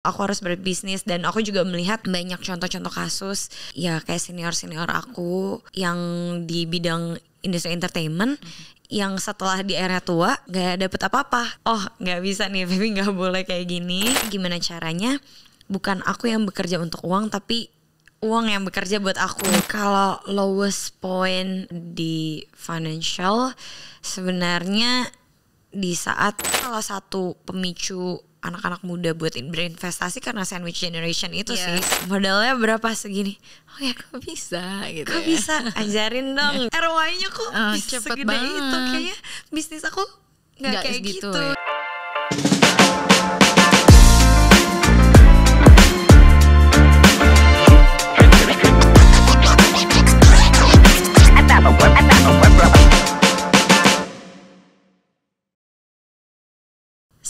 aku harus berbisnis dan aku juga melihat banyak contoh-contoh kasus ya kayak senior-senior aku yang di bidang industri entertainment yang setelah di era tua gak dapet apa-apa. Oh gak bisa nih baby gak boleh kayak gini. Gimana caranya? Bukan aku yang bekerja untuk uang tapi uang yang bekerja buat aku. Kalau lowest point di financial sebenarnya di saat salah satu pemicu anak-anak muda buat berinvestasi karena sandwich generation itu yeah. sih modalnya berapa segini oh ya kok bisa gitu kok ya. bisa ajarin dong yeah. ROI-nya kok uh, bisa segede banget. itu kayaknya bisnis aku nggak kayak gitu, gitu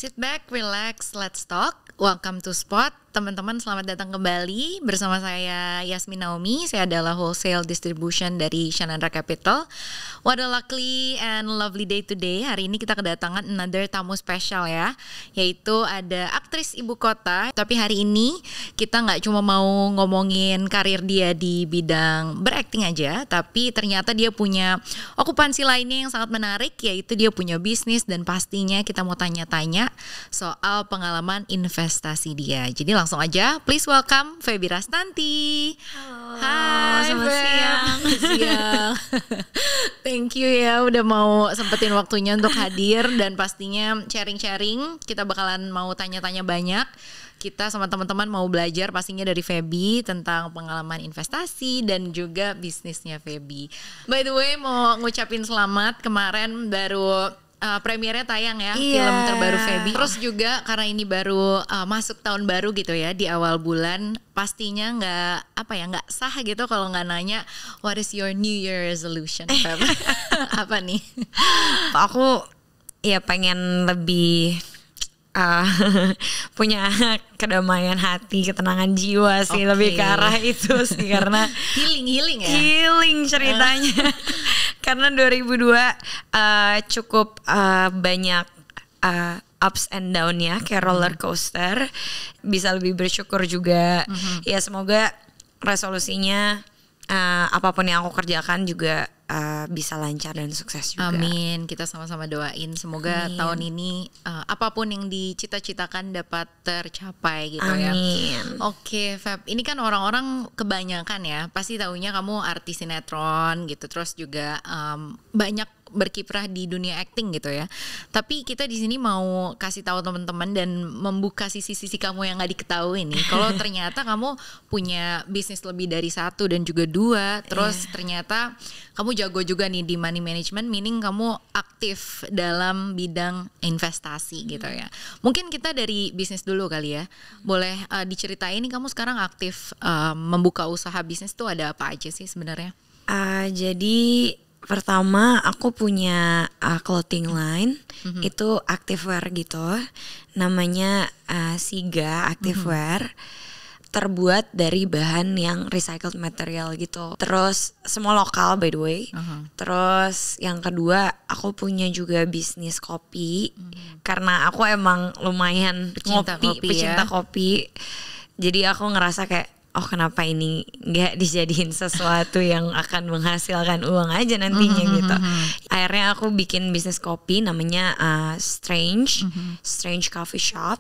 Sit back, relax, let's talk. Welcome to Spot, teman-teman selamat datang kembali bersama saya Yasmin Naomi. Saya adalah wholesale distribution dari Shanandra Capital. What a lucky and lovely day today. Hari ini kita kedatangan another tamu spesial ya, yaitu ada aktris ibu kota. Tapi hari ini kita nggak cuma mau ngomongin karir dia di bidang berakting aja, tapi ternyata dia punya okupansi lainnya yang sangat menarik, yaitu dia punya bisnis dan pastinya kita mau tanya-tanya soal pengalaman investasi dia. Jadi langsung aja. Please welcome Febi Rastanti. Halo. Hai, selamat Feb. siang. siang. Thank you ya udah mau sempetin waktunya untuk hadir dan pastinya sharing-sharing. Kita bakalan mau tanya-tanya banyak kita sama teman-teman mau belajar pastinya dari Feby tentang pengalaman investasi dan juga bisnisnya Feby. By the way, mau ngucapin selamat kemarin baru uh, premiernya tayang ya iya. film terbaru Feby. Terus juga karena ini baru uh, masuk tahun baru gitu ya di awal bulan pastinya nggak apa ya nggak sah gitu kalau nggak nanya what is your New Year resolution eh. Feb? apa nih? Aku ya pengen lebih uh, punya kedamaian hati, ketenangan jiwa sih okay. lebih ke arah itu sih karena healing healing ya. Healing ceritanya karena 2002 uh, eh, cukup uh, banyak uh, ups and downnya kayak roller coaster bisa lebih bersyukur juga mm -hmm. ya semoga resolusinya uh, apapun yang aku kerjakan juga uh, bisa lancar dan sukses juga. Amin. Kita sama-sama doain semoga Amin. tahun ini uh, apapun yang dicita-citakan dapat tercapai gitu Amin. ya. Amin. Oke, Feb. Ini kan orang-orang kebanyakan ya pasti taunya kamu artis sinetron gitu. Terus juga um, banyak berkiprah di dunia acting gitu ya. Tapi kita di sini mau kasih tahu teman-teman dan membuka sisi-sisi kamu yang nggak diketahui nih. Kalau ternyata kamu punya bisnis lebih dari satu dan juga dua, terus yeah. ternyata kamu jago juga nih di money management, meaning kamu aktif dalam bidang investasi gitu ya. Mungkin kita dari bisnis dulu kali ya. Boleh uh, diceritain nih kamu sekarang aktif uh, membuka usaha bisnis tuh ada apa aja sih sebenarnya? Uh, jadi pertama aku punya uh, clothing line mm-hmm. itu activewear gitu namanya uh, Siga activewear mm-hmm. terbuat dari bahan yang recycled material gitu terus semua lokal by the way uh-huh. terus yang kedua aku punya juga bisnis kopi mm-hmm. karena aku emang lumayan pecinta ngopi, kopi ya. pecinta ya. kopi jadi aku ngerasa kayak oh kenapa ini nggak dijadiin sesuatu yang akan menghasilkan uang aja nantinya mm-hmm. gitu. Mm-hmm. Akhirnya aku bikin bisnis kopi namanya uh, Strange, mm-hmm. Strange Coffee Shop.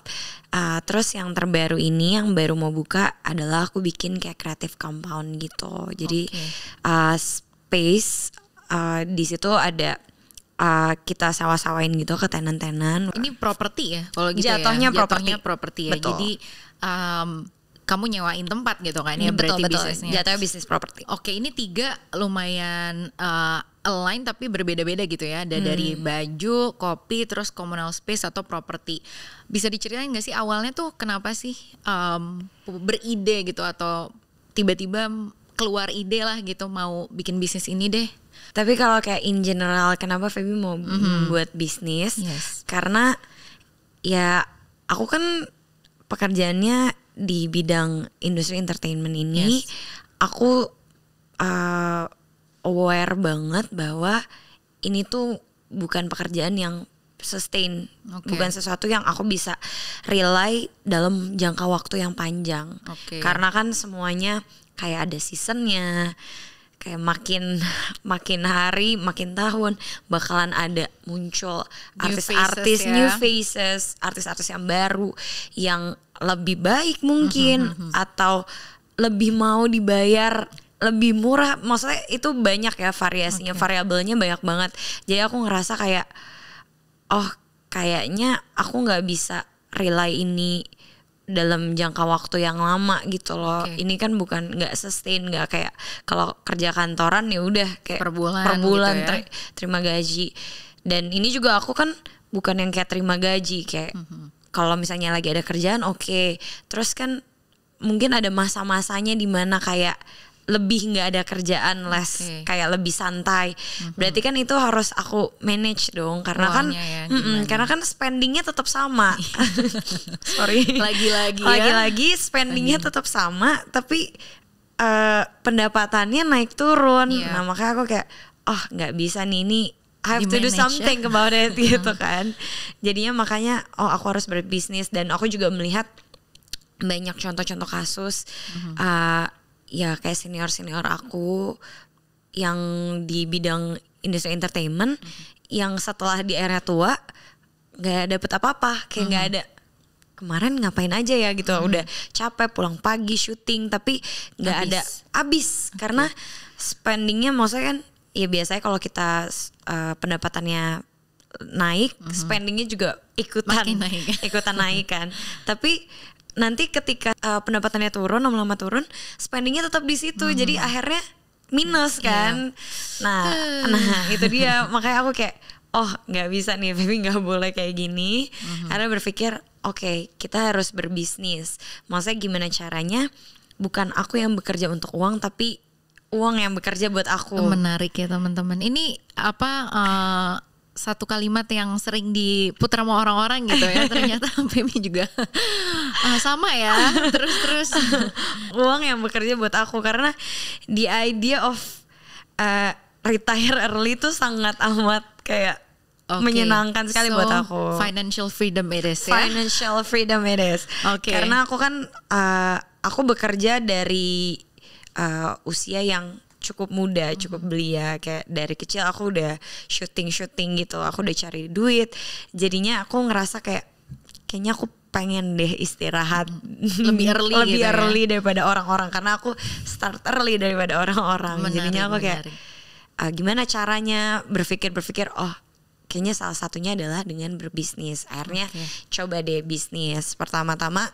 Uh, terus yang terbaru ini yang baru mau buka adalah aku bikin kayak creative compound gitu. Jadi okay. uh, space uh, di situ ada uh, kita sawah-sawain gitu ke tenan-tenan. Ini properti ya kalau gitu ya? Jatuhnya ya. Jatuhnya properti ya. Betul. Jadi um, kamu nyewain tempat gitu kan ya hmm, berarti betul, bisnisnya. Jatuhnya bisnis properti. Oke, ini tiga lumayan uh, align tapi berbeda-beda gitu ya. Ada hmm. dari baju, kopi, terus communal space atau properti. Bisa diceritain nggak sih awalnya tuh kenapa sih um, beride gitu atau tiba-tiba keluar ide lah gitu mau bikin bisnis ini deh. Tapi kalau kayak in general kenapa Feby mau mm -hmm. buat bisnis? Yes. Karena ya aku kan pekerjaannya di bidang industri entertainment ini yes. aku uh, aware banget bahwa ini tuh bukan pekerjaan yang sustain okay. bukan sesuatu yang aku bisa rely dalam jangka waktu yang panjang okay. karena kan semuanya kayak ada seasonnya kayak makin makin hari makin tahun bakalan ada muncul artis-artis ya. new, faces, artis artis-artis yang baru yang lebih baik mhm, mungkin mm -hmm. atau lebih mau dibayar lebih murah maksudnya itu banyak ya variasinya okay. variabelnya banyak banget jadi aku ngerasa kayak oh kayaknya aku nggak bisa relay ini dalam jangka waktu yang lama gitu loh. Okay. Ini kan bukan nggak sustain, nggak kayak kalau kerja kantoran ya udah kayak per bulan, per gitu ya? terima gaji. Dan ini juga aku kan bukan yang kayak terima gaji kayak mm -hmm. kalau misalnya lagi ada kerjaan oke. Okay. Terus kan mungkin ada masa-masanya di mana kayak lebih nggak ada kerjaan less okay. kayak lebih santai hmm berarti kan itu harus aku manage dong karena Uangnya kan ya, karena kan spendingnya tetap sama iya. sorry lagi-lagi ya. lagi-lagi ya. spendingnya tetap sama tapi uh, pendapatannya naik turun yeah. nah makanya aku kayak oh nggak bisa nih ini I have to do ya. something about it gitu kan jadinya makanya oh aku harus berbisnis dan aku juga melihat banyak contoh-contoh kasus mm -hmm. uh, ya kayak senior senior aku yang di bidang industri entertainment mm -hmm. yang setelah di era tua nggak dapet apa-apa kayak nggak mm -hmm. ada kemarin ngapain aja ya gitu mm -hmm. udah capek pulang pagi syuting tapi nggak ada abis okay. karena spendingnya maksudnya kan ya biasanya kalau kita uh, pendapatannya naik mm -hmm. spendingnya juga ikutan naik. ikutan naik kan tapi nanti ketika uh, pendapatannya turun lama-lama turun spendingnya tetap di situ hmm. jadi akhirnya minus iya. kan iya. nah hmm. nah itu dia makanya aku kayak oh nggak bisa nih baby nggak boleh kayak gini hmm. karena berpikir oke okay, kita harus berbisnis maksudnya gimana caranya bukan aku yang bekerja untuk uang tapi uang yang bekerja buat aku menarik ya teman-teman ini apa uh, satu kalimat yang sering diputar sama orang-orang gitu ya ternyata Femi juga uh, sama ya terus terus uang yang bekerja buat aku karena the idea of uh, retire early itu sangat amat kayak okay. menyenangkan sekali so, buat aku. Financial freedom it is ya. Financial freedom it is. Okay. Karena aku kan uh, aku bekerja dari uh, usia yang cukup muda, hmm. cukup belia kayak dari kecil aku udah syuting-syuting gitu, aku udah cari duit. Jadinya aku ngerasa kayak kayaknya aku pengen deh istirahat hmm. lebih early lebih gitu ya. early ya? daripada orang-orang karena aku start early daripada orang-orang jadinya aku kayak uh, gimana caranya berpikir berpikir oh kayaknya salah satunya adalah dengan berbisnis akhirnya okay. coba deh bisnis pertama-tama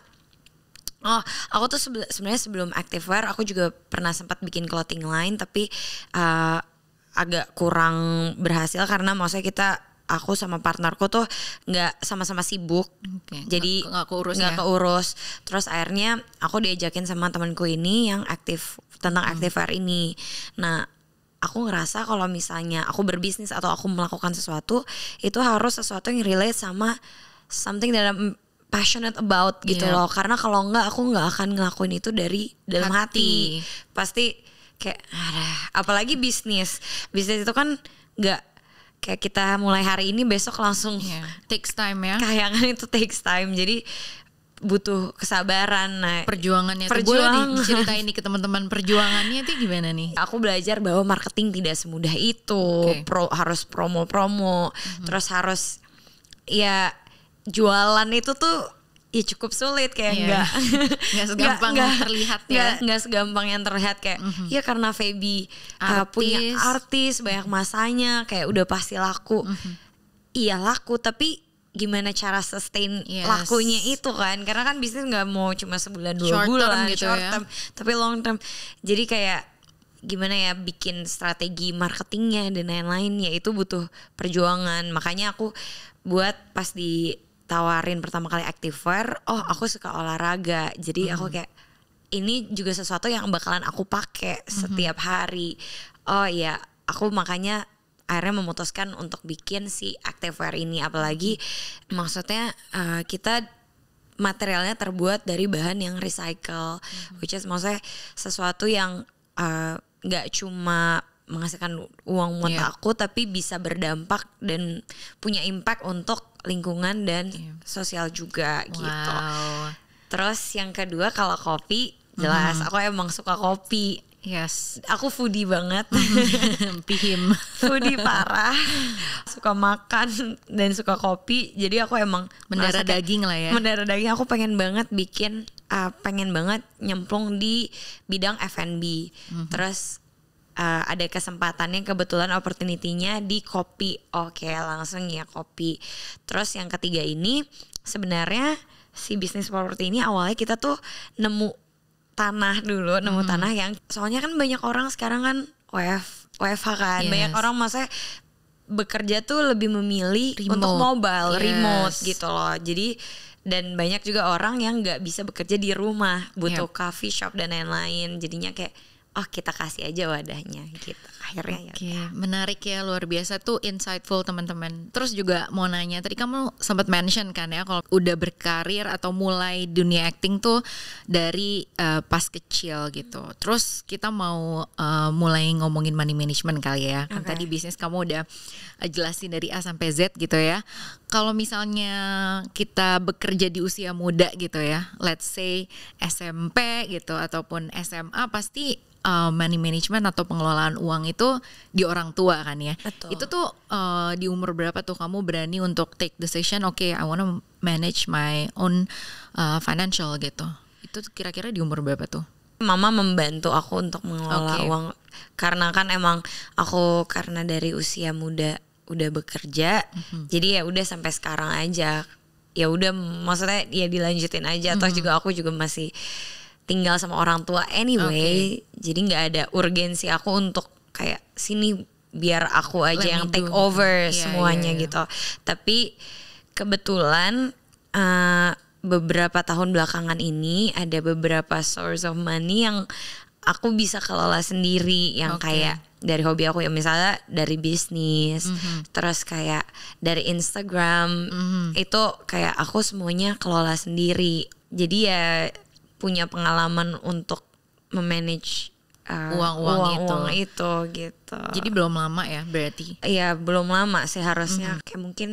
Oh, aku tuh sebe sebenarnya sebelum activewear aku juga pernah sempat bikin clothing line tapi uh, agak kurang berhasil karena maksudnya kita aku sama partnerku tuh nggak sama-sama sibuk, okay. jadi nggak keurus, nggak ya? keurus. Terus akhirnya aku diajakin sama temanku ini yang aktif tentang hmm. activewear ini. Nah, aku ngerasa kalau misalnya aku berbisnis atau aku melakukan sesuatu itu harus sesuatu yang relate sama something dalam passionate about gitu yeah. loh karena kalau enggak aku nggak akan ngelakuin itu dari dalam hati, hati. pasti kayak arah apalagi bisnis bisnis itu kan nggak kayak kita mulai hari ini besok langsung yeah. takes time ya kayaknya itu takes time jadi butuh kesabaran nah perjuangannya perjuangan. cerita ini ke teman-teman perjuangannya tuh gimana nih aku belajar bahwa marketing tidak semudah itu okay. pro harus promo-promo mm -hmm. terus harus ya jualan itu tuh ya cukup sulit kayak yeah. enggak enggak segampang enggak, yang terlihat ya. Enggak, enggak segampang yang terlihat kayak mm -hmm. ya karena Feby eh, artis. Uh, punya artis banyak masanya kayak udah pasti laku. Mm -hmm. Iya laku tapi gimana cara sustain yes. lakunya itu kan karena kan bisnis nggak mau cuma sebulan dua short bulan term gitu short ya. term ya. tapi long term jadi kayak gimana ya bikin strategi marketingnya dan lain-lain ya itu butuh perjuangan makanya aku buat pas di ditawarin pertama kali activewear, oh aku hmm. suka olahraga. Jadi hmm. aku kayak ini juga sesuatu yang bakalan aku pakai hmm. setiap hari. Oh iya, aku makanya akhirnya memutuskan untuk bikin si activewear ini apalagi maksudnya uh, kita materialnya terbuat dari bahan yang recycle hmm. which is maksudnya sesuatu yang eh, nggak uh, cuma menghasilkan uang buat yeah. aku tapi bisa berdampak dan punya impact untuk lingkungan dan yeah. sosial juga gitu. wow. gitu. Terus yang kedua kalau kopi jelas mm. aku emang suka kopi. Yes, aku foodie banget. Pihim. foodie parah. Suka makan dan suka kopi. Jadi aku emang mendarah daging lah ya. Mendarah daging aku pengen banget bikin uh, pengen banget nyemplung di bidang F&B. Mm -hmm. Terus uh, ada yang kebetulan opportunity-nya di kopi. Oke, langsung ya kopi. Terus yang ketiga ini sebenarnya si bisnis properti ini awalnya kita tuh nemu tanah dulu, nemu hmm. tanah yang soalnya kan banyak orang sekarang kan WF, WFH kan. Yes. Banyak orang maksudnya bekerja tuh lebih memilih remote. untuk mobile, yes. remote gitu loh. Jadi dan banyak juga orang yang nggak bisa bekerja di rumah, butuh yep. coffee shop dan lain-lain. Jadinya kayak oh kita kasih aja wadahnya gitu akhirnya ya Oke, ya. menarik ya luar biasa tuh insightful teman-teman. Terus juga mau nanya tadi kamu sempat mention kan ya kalau udah berkarir atau mulai dunia acting tuh dari uh, pas kecil gitu. Terus kita mau uh, mulai ngomongin money management kali ya. Kan tadi bisnis kamu udah eh, jelasin dari A sampai Z gitu ya. Kalau misalnya kita bekerja di usia muda gitu ya, let's say SMP gitu ataupun SMA pasti uh, money management atau pengelolaan uang itu itu di orang tua kan ya. Betul. Itu tuh uh, di umur berapa tuh kamu berani untuk take decision oke okay, I wanna manage my own uh, financial gitu. Itu kira-kira di umur berapa tuh? Mama membantu aku untuk mengelola okay. uang karena kan emang aku karena dari usia muda udah bekerja. Mm -hmm. Jadi ya udah sampai sekarang aja. Ya udah maksudnya ya dilanjutin aja mm -hmm. atau juga aku juga masih tinggal sama orang tua anyway. Okay. Jadi nggak ada urgensi aku untuk kayak sini biar aku aja Let yang take over yeah, iya, semuanya yeah, yeah. gitu. Tapi kebetulan uh, beberapa tahun belakangan ini ada beberapa source of money yang aku bisa kelola sendiri yang okay. kayak dari hobi aku ya misalnya dari bisnis mm -hmm. terus kayak dari Instagram mm -hmm. itu kayak aku semuanya kelola sendiri jadi ya punya pengalaman untuk memanage Ah, uang-uang uh, itu. Uang itu gitu. Jadi belum lama ya berarti? Iya belum lama sih harusnya. Mm -hmm. Kayak mungkin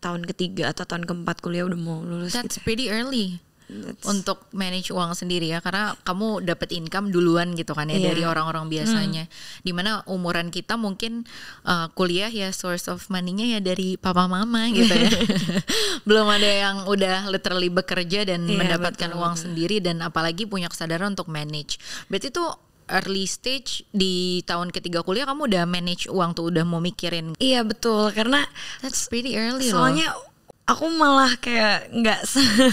tahun ketiga atau tahun keempat kuliah udah mau lulus. That's gitu. pretty early. That's... Untuk manage uang sendiri ya, karena kamu dapat income duluan gitu kan ya yeah. dari orang-orang biasanya. Hmm. Dimana umuran kita mungkin uh, kuliah ya source of money-nya ya dari papa mama gitu ya. Belum ada yang udah literally bekerja dan yeah, mendapatkan betul, uang sendiri dan apalagi punya kesadaran untuk manage. Berarti tuh early stage di tahun ketiga kuliah kamu udah manage uang tuh udah mau mikirin. Iya betul karena that's pretty early soalnya loh. aku malah kayak nggak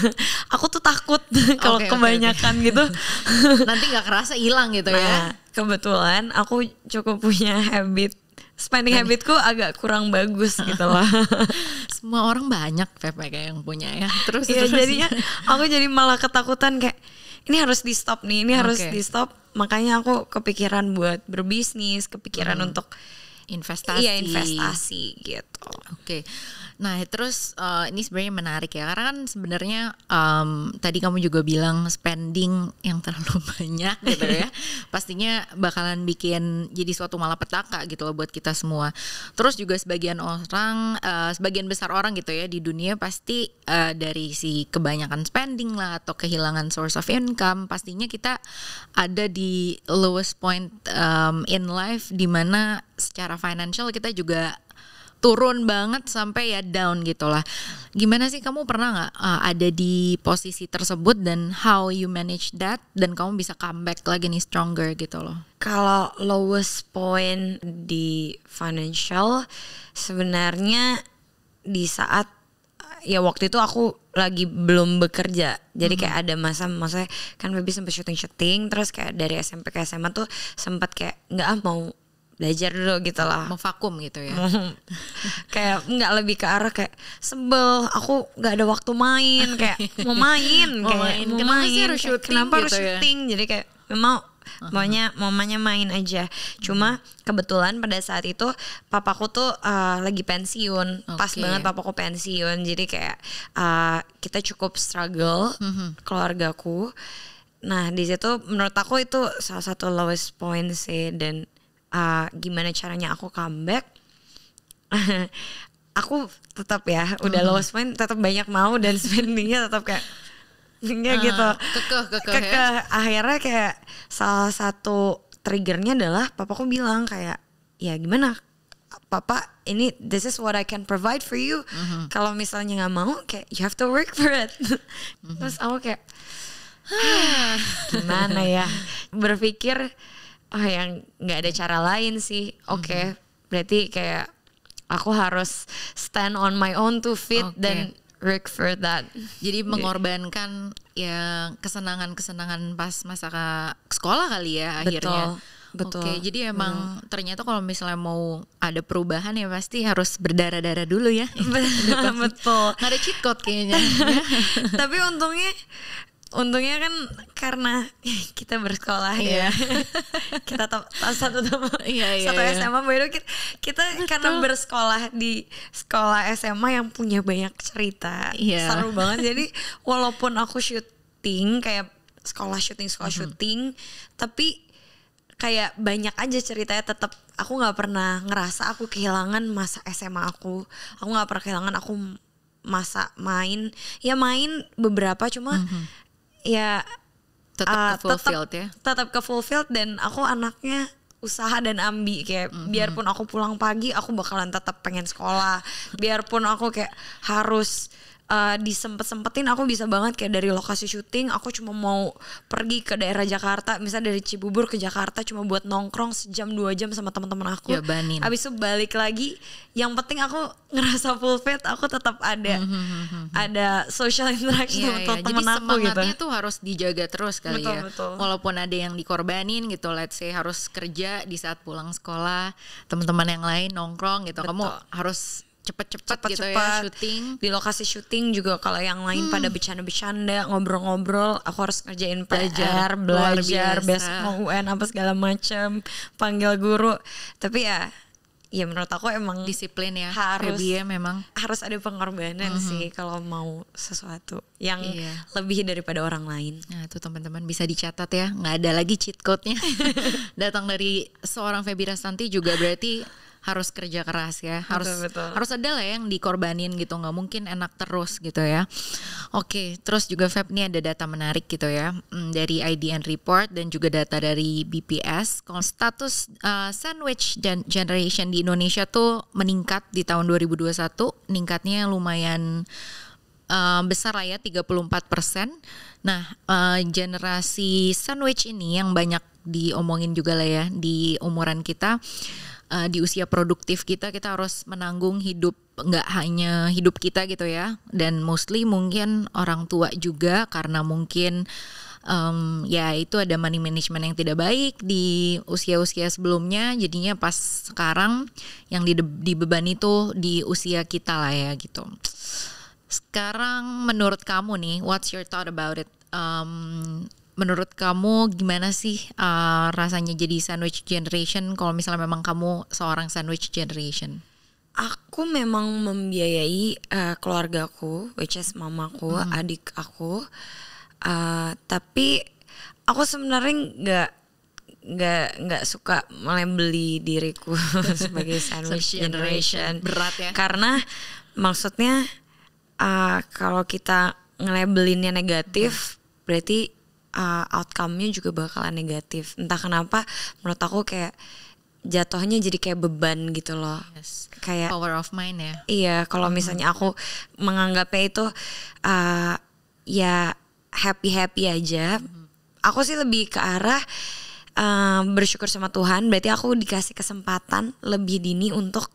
aku tuh takut kalau okay, kebanyakan okay, gitu nanti nggak kerasa hilang gitu ya. nah, ya kebetulan aku cukup punya habit spending habitku agak kurang bagus gitu lah. semua orang banyak Pepe kayak yang punya ya terus, ya, terus. jadinya aku jadi malah ketakutan kayak ini harus di stop nih ini okay. harus di stop makanya aku kepikiran buat berbisnis kepikiran hmm. untuk investasi iya investasi gitu oke okay. Nah terus uh, ini sebenarnya menarik ya karena kan sebenarnya um, tadi kamu juga bilang spending yang terlalu banyak gitu ya pastinya bakalan bikin jadi suatu malapetaka gitu loh buat kita semua. Terus juga sebagian orang uh, sebagian besar orang gitu ya di dunia pasti uh, dari si kebanyakan spending lah atau kehilangan source of income pastinya kita ada di lowest point um, in life di mana secara financial kita juga turun banget sampai ya down gitulah. Gimana sih kamu pernah nggak uh, ada di posisi tersebut dan how you manage that dan kamu bisa comeback lagi nih stronger gitu loh? Kalau lowest point di financial sebenarnya di saat ya waktu itu aku lagi belum bekerja jadi hmm. kayak ada masa masa kan baby sempat syuting syuting terus kayak dari SMP ke SMA tuh sempat kayak nggak ah, mau belajar dulu gitu lah memvakum gitu ya kayak nggak lebih ke arah kayak sebel aku nggak ada waktu main kayak mau main kayak mau main kenapa sih harus shooting. syuting kenapa gitu harus syuting ya? jadi kayak mau maunya mamanya main aja cuma hmm. kebetulan pada saat itu papaku tuh uh, lagi pensiun okay. pas banget papaku pensiun jadi kayak uh, kita cukup struggle uh hmm. -huh. keluargaku nah di situ menurut aku itu salah satu lowest point sih dan uh, gimana caranya aku comeback aku tetap ya udah hmm. low spend tetap banyak mau dan spendingnya tetap kayak Enggak uh, ah, gitu kekeh kekeh ya. kekeh ya? akhirnya kayak salah satu triggernya adalah papaku bilang kayak ya gimana papa ini this is what I can provide for you mm -hmm. kalau misalnya nggak mau kayak you have to work for it mm -hmm. terus aku kayak ah, gimana ya berpikir oh yang nggak ada cara lain sih oke okay, mm -hmm. berarti kayak aku harus stand on my own to fit okay. dan work for that jadi gitu. mengorbankan ya kesenangan kesenangan pas masa ke sekolah kali ya akhirnya Betul. Oke, jadi emang hmm. ternyata kalau misalnya mau ada perubahan ya pasti harus berdarah-darah dulu ya. Betul. Nggak ada cheat code kayaknya. Tapi untungnya untungnya kan karena kita bersekolah ya iya. kita top, top satu top, yeah, iya, satu iya. SMA baru kita, kita karena bersekolah di sekolah SMA yang punya banyak cerita yeah. seru banget jadi walaupun aku syuting kayak sekolah syuting sekolah mm -hmm. syuting tapi kayak banyak aja ceritanya tetap aku nggak pernah ngerasa aku kehilangan masa SMA aku aku nggak pernah kehilangan aku masa main ya main beberapa cuma mm -hmm ya tetap uh, ke fulfilled tetap, ya tetap ke fulfilled dan aku anaknya usaha dan ambi kayak mm-hmm. biarpun aku pulang pagi aku bakalan tetap pengen sekolah biarpun aku kayak harus uh, disempet-sempetin aku bisa banget kayak dari lokasi syuting aku cuma mau pergi ke daerah Jakarta misalnya dari Cibubur ke Jakarta cuma buat nongkrong sejam dua jam sama teman-teman aku Jabanin. abis itu balik lagi yang penting aku ngerasa full fit aku tetap ada mm -hmm. ada social interaction yeah, sama yeah. teman aku gitu semangatnya tuh harus dijaga terus kali betul, ya betul. walaupun ada yang dikorbanin gitu let's say harus kerja di saat pulang sekolah teman-teman yang lain nongkrong gitu betul. kamu harus cepet-cepet gitu ya syuting di lokasi syuting juga kalau yang lain hmm. pada bercanda-bercanda ngobrol-ngobrol aku harus ngerjain PR belajar, belajar besok mau UN apa segala macam panggil guru tapi ya ya menurut aku emang disiplin ya harus ya memang harus ada pengorbanan mm -hmm. sih kalau mau sesuatu yang iya. lebih daripada orang lain nah itu teman-teman bisa dicatat ya nggak ada lagi cheat code-nya datang dari seorang Febira Santi juga berarti harus kerja keras ya harus betul, betul. harus ada lah yang dikorbanin gitu nggak mungkin enak terus gitu ya oke terus juga Feb ini ada data menarik gitu ya hmm, dari IDN report dan juga data dari BPS kalau status uh, sandwich gen generation di Indonesia tuh meningkat di tahun 2021 meningkatnya lumayan uh, besar lah ya 34 persen. Nah uh, generasi sandwich ini yang banyak diomongin juga lah ya di umuran kita uh, di usia produktif kita kita harus menanggung hidup nggak hanya hidup kita gitu ya dan mostly mungkin orang tua juga karena mungkin um, ya itu ada money management yang tidak baik di usia-usia sebelumnya jadinya pas sekarang yang dibebani tuh di usia kita lah ya gitu sekarang menurut kamu nih what's your thought about it um, menurut kamu gimana sih uh, rasanya jadi sandwich generation kalau misalnya memang kamu seorang sandwich generation? Aku memang membiayai uh, keluargaku, which is mamaku, hmm. adik aku. Uh, tapi aku sebenarnya nggak nggak nggak suka melembeli diriku sebagai sandwich generation berat ya karena maksudnya uh, kalau kita ngelabelinnya negatif hmm. berarti uh, outcome-nya juga bakalan negatif. Entah kenapa menurut aku kayak jatuhnya jadi kayak beban gitu loh. Yes. Kayak power of mind ya. Iya, kalau misalnya aku menganggapnya itu uh, ya happy-happy aja. Aku sih lebih ke arah uh, bersyukur sama Tuhan, berarti aku dikasih kesempatan lebih dini untuk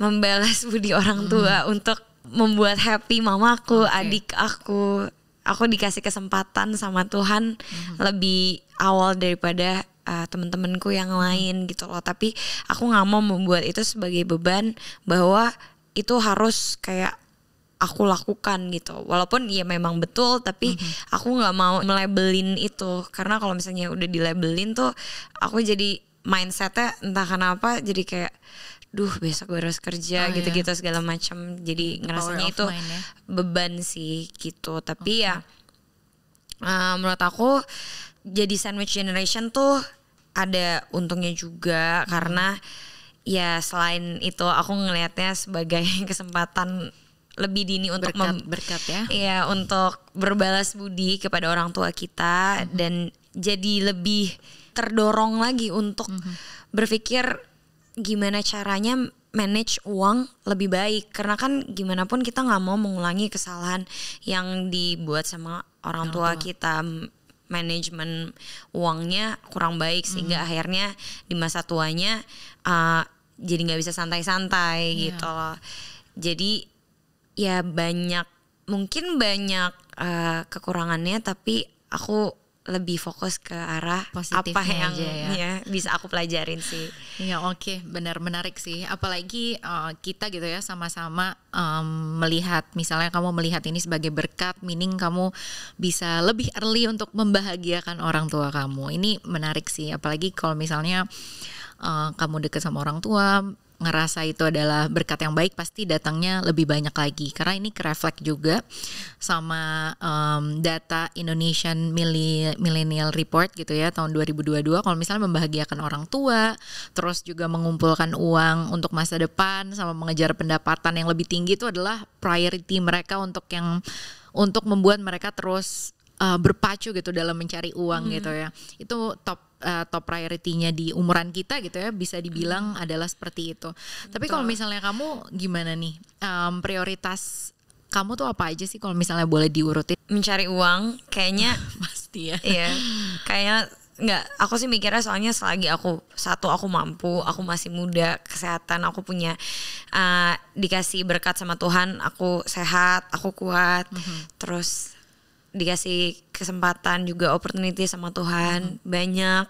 membalas budi orang tua, hmm untuk membuat happy mamaku, okay. adik aku, aku dikasih kesempatan sama Tuhan hmm. lebih awal daripada uh, temen-temenku yang lain gitu loh tapi aku nggak mau membuat itu sebagai beban bahwa itu harus kayak aku lakukan gitu walaupun ya memang betul tapi mm-hmm. aku nggak mau melabelin itu karena kalau misalnya udah dilabelin tuh aku jadi mindsetnya entah kenapa jadi kayak duh besok gue harus kerja gitu gitu-gitu iya. segala macam jadi ngerasanya itu mine, ya? beban sih gitu tapi okay. ya uh, menurut aku jadi sandwich generation tuh ada untungnya juga hmm. karena ya selain itu aku ngelihatnya sebagai kesempatan lebih dini untuk berkat, mem- berkat ya. ya untuk berbalas budi kepada orang tua kita hmm. dan jadi lebih terdorong lagi untuk mm -hmm. berpikir gimana caranya manage uang lebih baik karena kan gimana pun kita nggak mau mengulangi kesalahan yang dibuat sama orang tua, tua. kita manajemen uangnya kurang baik sehingga hmm. akhirnya di masa tuanya uh, jadi nggak bisa santai-santai yeah. gitu loh jadi ya banyak mungkin banyak uh, kekurangannya tapi aku lebih fokus ke arah Positifnya apa yang ya. ya bisa aku pelajarin sih. Ya oke okay. benar menarik sih apalagi uh, kita gitu ya sama-sama um, melihat misalnya kamu melihat ini sebagai berkat meaning kamu bisa lebih early untuk membahagiakan orang tua kamu ini menarik sih apalagi kalau misalnya uh, kamu deket sama orang tua ngerasa itu adalah berkat yang baik pasti datangnya lebih banyak lagi karena ini kereflek juga sama um, data Indonesian Millennial Report gitu ya tahun 2022 kalau misalnya membahagiakan orang tua terus juga mengumpulkan uang untuk masa depan sama mengejar pendapatan yang lebih tinggi itu adalah priority mereka untuk yang untuk membuat mereka terus uh, berpacu gitu dalam mencari uang hmm. gitu ya itu top uh, top priority-nya di umuran kita gitu ya bisa dibilang hmm. adalah seperti itu. Tapi kalau misalnya kamu gimana nih um, prioritas kamu tuh apa aja sih kalau misalnya boleh diurutin? Mencari uang kayaknya pasti ya. Iya. Kayaknya nggak aku sih mikirnya soalnya selagi aku satu aku mampu aku masih muda kesehatan aku punya uh, dikasih berkat sama Tuhan aku sehat aku kuat mm -hmm. terus dikasih kesempatan juga opportunity sama Tuhan -hmm. banyak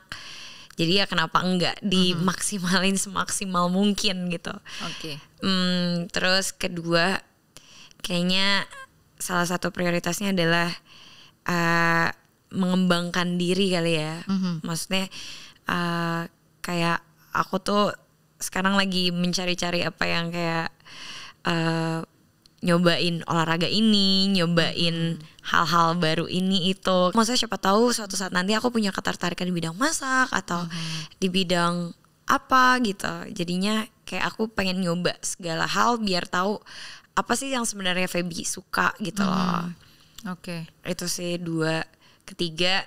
jadi ya kenapa enggak mm-hmm. dimaksimalin semaksimal mungkin gitu okay. hmm, terus kedua kayaknya salah satu prioritasnya adalah uh, mengembangkan diri kali ya hmm maksudnya uh, kayak aku tuh sekarang lagi mencari-cari apa yang kayak uh, nyobain olahraga ini, nyobain hmm. hal-hal baru ini itu. Maksudnya siapa tahu suatu saat nanti aku punya ketertarikan di bidang masak atau hmm. di bidang apa gitu. Jadinya kayak aku pengen nyoba segala hal biar tahu apa sih yang sebenarnya Feby suka gitu loh. Hmm. Oke. Okay. Itu sih dua, ketiga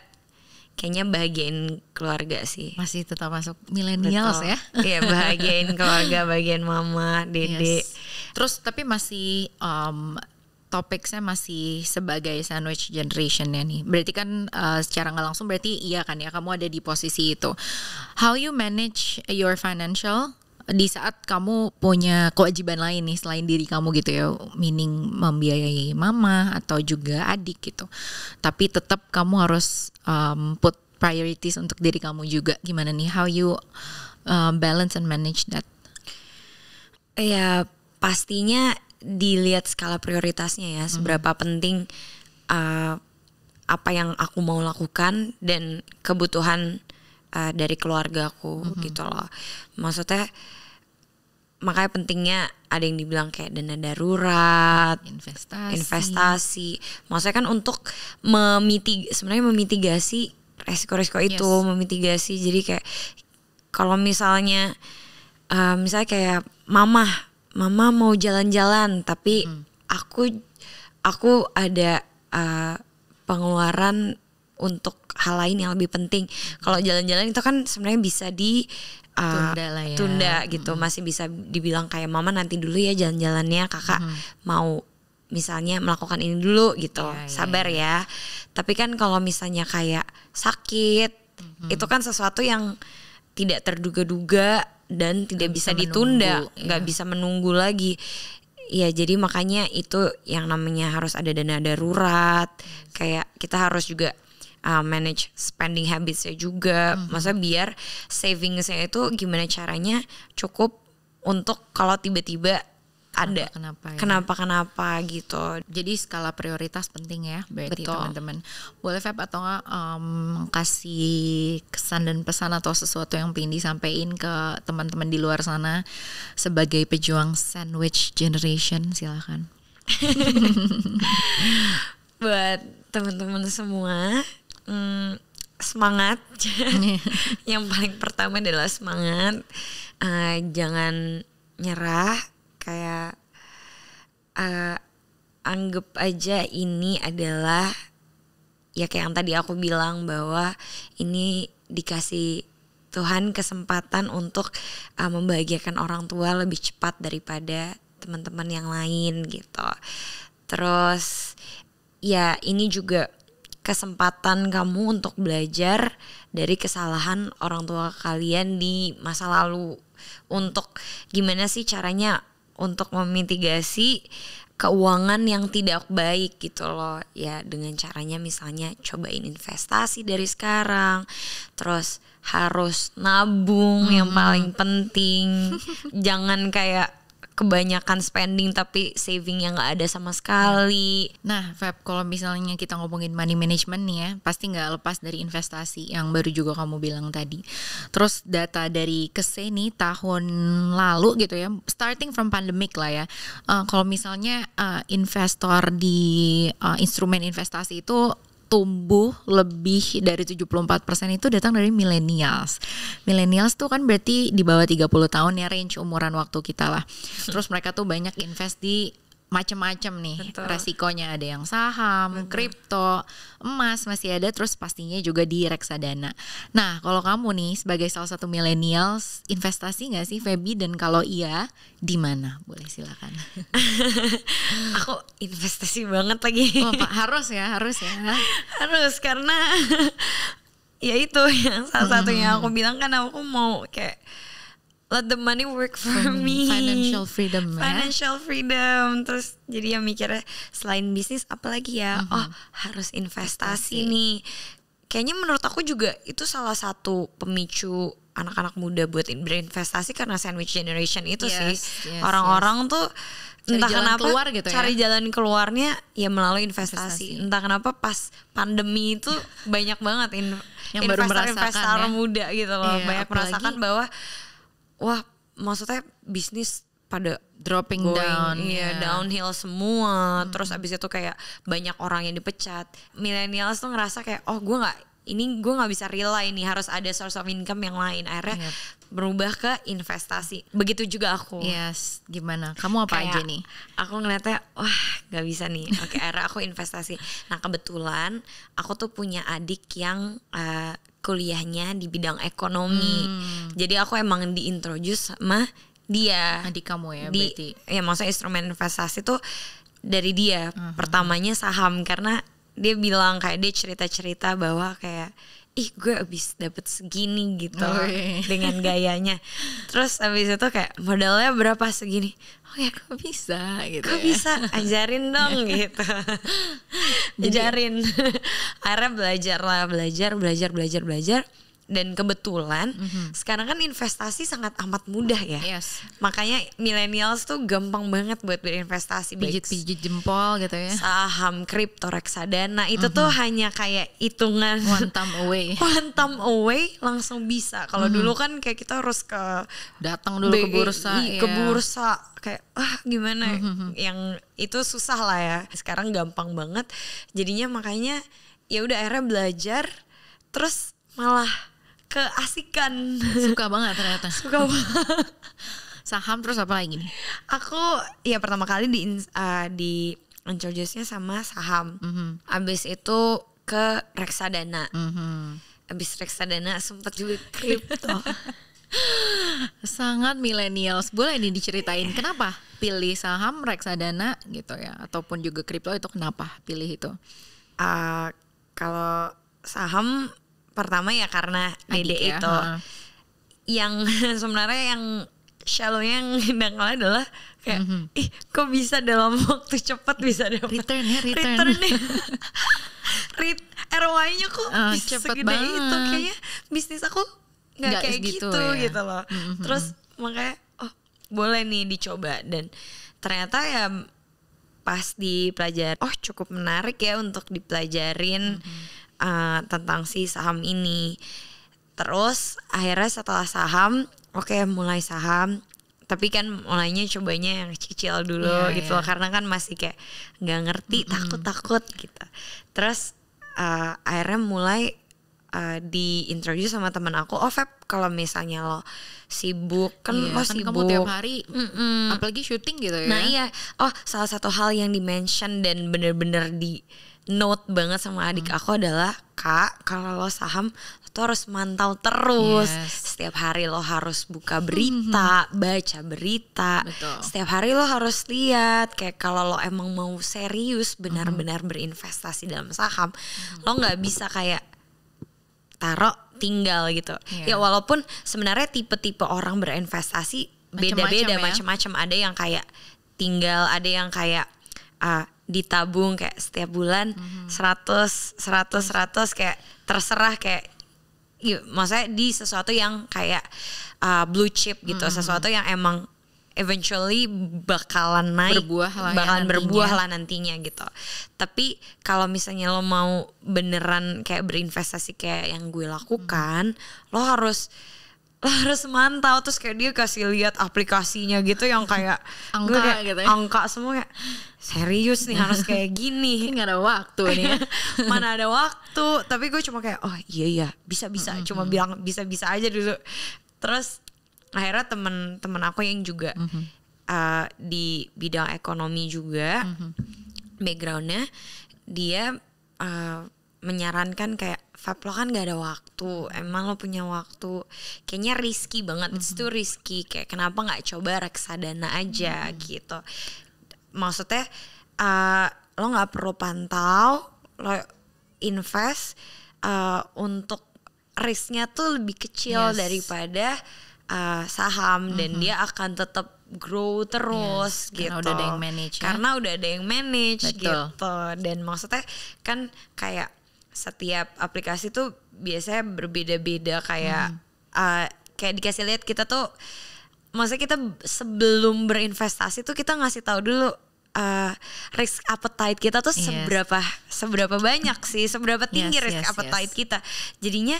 kayaknya bahagiain keluarga sih. Masih tetap masuk milenial ya. Iya, bahagiain keluarga, bahagiain mama, dede. Yes. Terus tapi masih um, topik saya masih sebagai sandwich generation ya nih. Berarti kan uh, secara nggak langsung berarti iya kan ya kamu ada di posisi itu. How you manage your financial di saat kamu punya kewajiban lain nih selain diri kamu gitu ya, meaning membiayai mama atau juga adik gitu. Tapi tetap kamu harus um, put priorities untuk diri kamu juga. Gimana nih how you uh, balance and manage that? Ya pastinya dilihat skala prioritasnya ya, seberapa -hmm. penting uh, apa yang aku mau lakukan dan kebutuhan uh, dari keluarga mm-hmm. gitu loh maksudnya makanya pentingnya ada yang dibilang kayak dana darurat, investasi, investasi. Maksudnya kan untuk memitig sebenarnya memitigasi resiko-resiko itu, yes. memitigasi. Jadi kayak kalau misalnya uh, misalnya kayak mama, mama mau jalan-jalan tapi hmm. aku aku ada uh, pengeluaran untuk hal lain yang lebih penting. Kalau jalan-jalan itu kan sebenarnya bisa di Uh, tunda lah ya. Tunda gitu, -hmm. masih bisa dibilang kayak mama nanti dulu ya jalan-jalannya kakak -hmm. mau misalnya melakukan ini dulu gitu yeah, iya, sabar yeah. ya tapi kan kalau misalnya kayak sakit hmm itu kan sesuatu yang tidak terduga-duga dan tidak gak bisa, bisa ditunda nggak ya. bisa menunggu lagi ya jadi makanya itu yang namanya harus ada dana darurat iya kayak kita harus juga uh, manage spending habitsnya juga hmm. maksudnya biar savingsnya itu gimana caranya cukup untuk kalau tiba-tiba ada kenapa kenapa, ya? kenapa gitu jadi skala prioritas penting ya berarti teman-teman boleh Feb atau nggak um, kasih kesan dan pesan atau sesuatu yang pindi disampaikan ke teman-teman di luar sana sebagai pejuang sandwich generation silahkan buat teman-teman semua hmm, semangat. yang paling pertama adalah semangat. Uh, jangan nyerah. Kayak uh, anggap aja ini adalah ya kayak yang tadi aku bilang bahwa ini dikasih Tuhan kesempatan untuk uh, membahagiakan orang tua lebih cepat daripada teman-teman yang lain gitu. Terus ya ini juga kesempatan kamu untuk belajar dari kesalahan orang tua kalian di masa lalu untuk gimana sih caranya untuk memitigasi keuangan yang tidak baik gitu loh ya dengan caranya misalnya cobain investasi dari sekarang terus harus nabung hmm. yang paling penting jangan kayak kebanyakan spending tapi saving yang gak ada sama sekali. Nah, Feb, kalau misalnya kita ngomongin money management nih ya, pasti nggak lepas dari investasi yang baru juga kamu bilang tadi. Terus data dari keseni tahun lalu gitu ya, starting from pandemic lah ya. Uh, kalau misalnya uh, investor di uh, instrumen investasi itu tumbuh lebih dari 74% itu datang dari millennials. Millennials tuh kan berarti di bawah 30 tahun ya range umuran waktu kita lah. Terus mereka tuh banyak invest di macem-macem nih Betul. resikonya ada yang saham, kripto, emas masih ada terus pastinya juga di reksadana. Nah kalau kamu nih sebagai salah satu millennials investasi nggak sih Feby dan kalau iya di mana boleh silakan. Aku investasi banget lagi. Oh, Pak, harus ya harus ya harus karena ya itu yang salah satunya hmm. aku bilang kan aku mau kayak let the money work for hmm, me financial freedom ya. financial freedom terus jadi yang mikirnya selain bisnis apalagi ya mm -hmm. oh harus investasi okay. nih kayaknya menurut aku juga itu salah satu pemicu anak-anak muda buat berinvestasi karena sandwich generation itu yes, sih orang-orang yes, yes. tuh Cari entah jalan kenapa keluar gitu ya? cari jalan keluarnya ya melalui investasi. investasi. Entah kenapa pas pandemi itu banyak banget in yang investor-investor investor ya? muda gitu loh, iya, banyak apalagi, merasakan bahwa wah maksudnya bisnis pada dropping going, down, ya yeah. downhill semua. Hmm. Terus abis itu kayak banyak orang yang dipecat. Millennials tuh ngerasa kayak oh gue nggak ini gue nggak bisa rely ini harus ada source of income yang lain akhirnya yeah. berubah ke investasi begitu juga aku yes gimana kamu apa Kayak aja nih aku ngeliatnya wah nggak bisa nih oke okay, akhirnya aku investasi nah kebetulan aku tuh punya adik yang uh, kuliahnya di bidang ekonomi. Hmm. Jadi aku emang diintroduce sama dia. Adik kamu ya di, berarti. Ya maksudnya instrumen investasi tuh dari dia. Uh hmm. -huh. Pertamanya saham karena dia bilang kayak dia cerita-cerita bahwa kayak ih gue abis dapet segini gitu oh, iya. dengan gayanya terus abis itu kayak modalnya berapa segini oh ya kok bisa gitu kok ya. bisa ajarin dong iya. gitu ajarin akhirnya belajar lah belajar belajar belajar belajar dan kebetulan mm-hmm. sekarang kan investasi sangat amat mudah ya. Yes. Makanya millennials tuh gampang banget buat berinvestasi. Pijit-pijit jempol gitu ya. Saham, kripto, reksadana itu mm-hmm. tuh hanya kayak hitungan one time away. one time away langsung bisa. Kalau mm-hmm. dulu kan kayak kita harus ke datang dulu BI, ke e bursa, iya. ke bursa kayak ah gimana ya? mm-hmm. yang itu susah lah ya. Sekarang gampang banget. Jadinya makanya ya udah akhirnya belajar terus malah keasikan. Suka banget ternyata. Suka banget. Saham terus apa lagi nih? Aku ya pertama kali di uh, di introduce-nya sama saham. Mm -hmm. Abis itu ke reksadana. Mm -hmm. Abis reksadana sempat juga kripto. Sangat milenials. Boleh ini diceritain kenapa pilih saham reksadana gitu ya ataupun juga kripto itu kenapa pilih itu? Uh, kalau saham pertama ya karena Dede ya, itu ha. yang sebenarnya yang shallow yang dangkal adalah kayak mm -hmm. ih kok bisa dalam waktu cepat bisa dapat return ya return, return ya. Rit ROI-nya kok uh, bisa segede banget. itu kayaknya bisnis aku nggak kayak gitu gitu, ya. gitu loh mm -hmm. terus makanya oh boleh nih dicoba dan ternyata ya pas dipelajari oh cukup menarik ya untuk dipelajarin mm -hmm uh, tentang si saham ini terus akhirnya setelah saham oke okay, mulai saham tapi kan mulainya cobanya yang cicil dulu yeah, gitu yeah. karena kan masih kayak nggak ngerti takut-takut mm -hmm. gitu terus uh, akhirnya mulai uh, eh, introduce sama teman aku oh Feb kalau misalnya lo sibuk kan iya, lo kan sibuk kamu tiap hari Mm-mm. apalagi syuting gitu ya nah iya oh salah satu hal yang di mention dan bener-bener di note banget sama adik hmm. aku adalah kak kalau lo saham lo tuh harus mantau terus yes. setiap hari lo harus buka mm-hmm. berita hmm. baca berita Betul. setiap hari lo harus lihat kayak kalau lo emang mau serius benar-benar mm-hmm. berinvestasi dalam saham hmm. lo nggak bisa kayak taruh tinggal gitu. Yeah. Ya walaupun sebenarnya tipe-tipe orang berinvestasi beda-beda macam-macam. Ya? Ada yang kayak tinggal, ada yang kayak uh, ditabung kayak setiap bulan mm -hmm. 100 100 100 kayak terserah kayak ya, maksudnya di sesuatu yang kayak uh, blue chip gitu, mm -hmm. sesuatu yang emang eventually bakalan naik berbuah lah ya bakalan ya berbuah lah nantinya gitu tapi kalau misalnya lo mau beneran kayak berinvestasi kayak yang gue lakukan hmm. lo harus lo harus mantau terus kayak dia kasih lihat aplikasinya gitu yang kayak angka kayak, gitu ya. angka semua kayak serius nih harus kayak gini nggak ada waktu nih ya. mana ada waktu tapi gue cuma kayak oh iya iya bisa bisa cuma bilang bisa bisa aja dulu terus akhirnya temen-temen aku yang juga mm -hmm. uh, di bidang ekonomi juga mm -hmm. backgroundnya dia uh, menyarankan kayak Fab lo kan gak ada waktu emang lo punya waktu kayaknya risky banget mm -hmm. itu risky kayak kenapa nggak coba reksadana aja mm -hmm. gitu maksudnya uh, lo nggak perlu pantau lo invest uh, untuk risknya tuh lebih kecil yes. daripada uh, saham mm -hmm. dan mm-hmm. dia akan tetap grow terus yes, gitu. Karena udah ada yang manage. Ya? udah ada yang manage Betul. gitu. Dan maksudnya kan kayak setiap aplikasi tuh biasanya berbeda-beda kayak mm. uh, kayak dikasih lihat kita tuh maksudnya kita sebelum berinvestasi tuh kita ngasih tahu dulu uh, risk appetite kita tuh yes. seberapa seberapa banyak sih, seberapa tinggi yes, risk yes, appetite yes. kita. Jadinya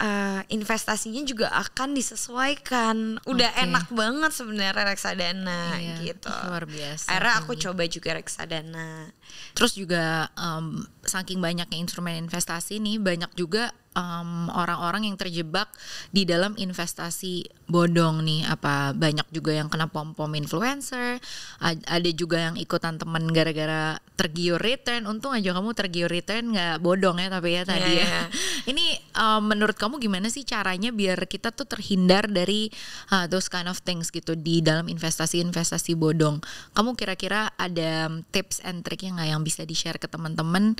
uh, investasinya juga akan disesuaikan. Udah okay. enak banget sebenarnya reksadana iya, gitu. Luar biasa. Era aku coba juga reksadana. Terus juga um, saking banyaknya instrumen investasi nih banyak juga orang um, orang-orang yang terjebak di dalam investasi bodong nih apa banyak juga yang kena pom-pom influencer ada juga yang ikutan temen gara-gara tergiur return untung aja kamu tergiur return nggak bodong ya tapi ya iya, tadi yeah, ya iya. ini um, menurut kamu gimana sih caranya biar kita tuh terhindar dari uh, those kind of things gitu di dalam investasi-investasi bodong kamu kira-kira ada tips and triknya nggak yang bisa di share ke teman-teman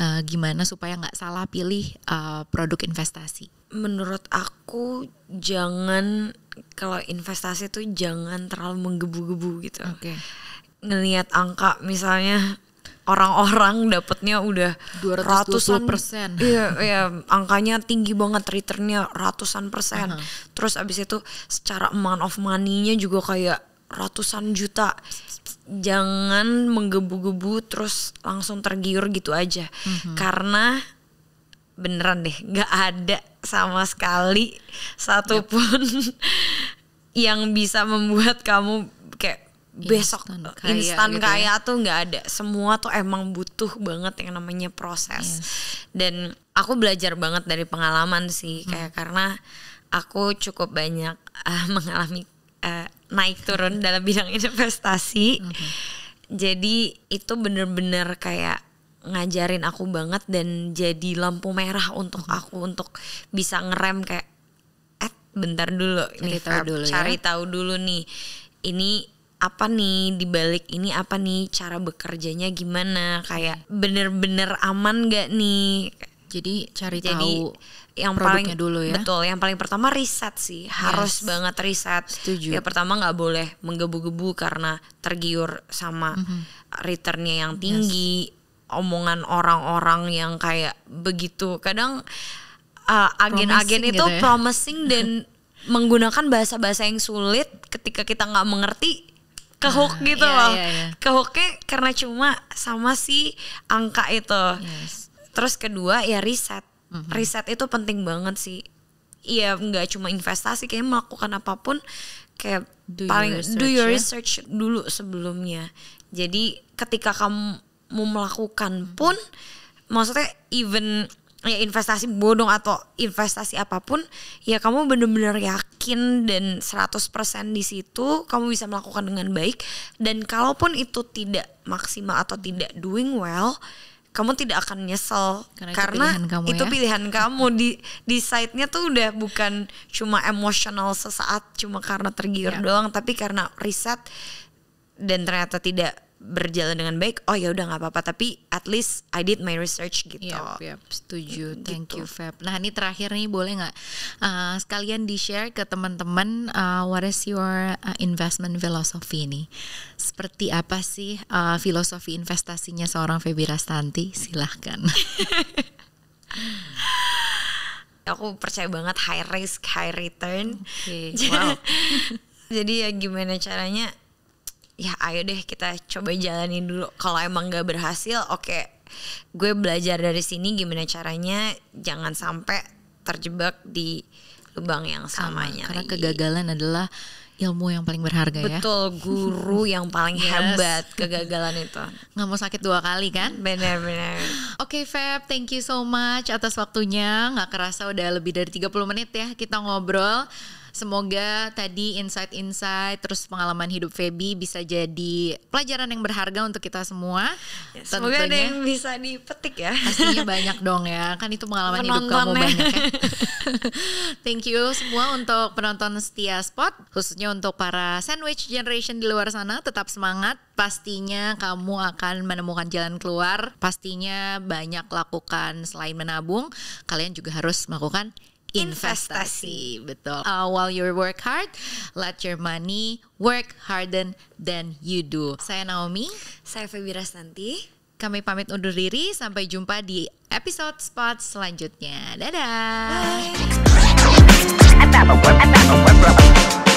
uh, gimana supaya nggak salah pilih uh, produk investasi? Menurut aku jangan kalau investasi tuh jangan terlalu menggebu-gebu gitu. Oke. Okay. Ngelihat angka misalnya orang-orang dapatnya udah 200 ratusan persen. Iya, iya, angkanya tinggi banget returnnya ratusan persen. Uh -huh. Terus abis itu secara amount of money-nya juga kayak ratusan juta jangan menggebu-gebu terus langsung tergiur gitu aja mm-hmm. karena beneran deh nggak ada sama sekali satupun yep. yang bisa membuat kamu kayak besok instan kaya, gitu ya. kaya tuh nggak ada semua tuh emang butuh banget yang namanya proses yes. dan aku belajar banget dari pengalaman sih mhm. kayak karena aku cukup banyak uh, mengalami uh, naik turun dalam bidang investasi. Okay. Mhm. Jadi itu bener-bener kayak ngajarin aku banget dan jadi lampu merah untuk hmm. aku untuk bisa ngerem kayak eh bentar dulu cari nih tahu dulu ya. cari ya? tahu dulu nih ini apa nih dibalik ini apa nih cara bekerjanya gimana kayak mhm. bener-bener aman gak nih jadi cari jadi, tahu yang Produknya paling dulu ya. Betul, yang paling pertama riset sih. Harus yes. banget riset. Setuju. Ya pertama nggak boleh menggebu-gebu karena tergiur sama mm -hmm. returnnya yang tinggi, yes. omongan orang-orang yang kayak begitu. Kadang uh, agen-agen uh, itu gitu ya? promising dan menggunakan bahasa-bahasa yang sulit ketika kita nggak mengerti ke nah, hook gitu iya, loh. Iya, iya. Ke karena cuma sama si angka itu. Yes. Terus kedua ya riset hmm Riset itu penting banget sih. Iya, nggak cuma investasi, kayak melakukan apapun kayak do paling your ya. research, do your research ya? dulu sebelumnya. Jadi ketika kamu mau melakukan mm-hmm. pun, mm-hmm. maksudnya even ya investasi bodong atau investasi apapun ya kamu bener-bener yakin dan 100% di situ kamu bisa melakukan dengan baik dan kalaupun itu tidak maksimal atau tidak doing well kamu tidak akan nyesel karena, karena itu pilihan kamu, itu ya? pilihan kamu di di side-nya tuh udah bukan cuma emosional sesaat cuma karena tergiur yeah. doang tapi karena riset dan ternyata tidak berjalan dengan baik oh ya udah nggak apa-apa tapi at least I did my research gitu yep, yep, setuju gitu. thank gitu. you Feb nah ini terakhir nih boleh nggak uh, sekalian di share ke teman-teman uh, what is your uh, investment philosophy nih seperti apa sih uh, filosofi investasinya seorang Febi Rastanti silahkan aku percaya banget high risk high return okay. wow. jadi ya gimana caranya ya ayo deh kita coba jalanin dulu kalau emang gak berhasil oke okay, gue belajar dari sini gimana caranya jangan sampai terjebak di lubang yang samanya Sama, karena kegagalan adalah ilmu yang paling berharga betul, ya betul guru yang paling yes. hebat kegagalan itu nggak mau sakit dua kali kan benar-benar oke okay, Feb thank you so much atas waktunya nggak kerasa udah lebih dari 30 menit ya kita ngobrol Semoga tadi insight-insight terus pengalaman hidup Feby bisa jadi pelajaran yang berharga untuk kita semua. Ya, semoga Tentunya, ada yang bisa dipetik ya. Pastinya banyak dong ya. Kan itu pengalaman hidup kamu banyak ya. Thank you semua untuk penonton setia Spot khususnya untuk para sandwich generation di luar sana tetap semangat pastinya kamu akan menemukan jalan keluar. Pastinya banyak lakukan selain menabung, kalian juga harus melakukan investasi. Betul. Uh, while you work hard, let your money work harder than you do. Saya Naomi. Saya Febi Rastanti. Kami pamit undur diri. Sampai jumpa di episode spot selanjutnya. Dadah. Bye.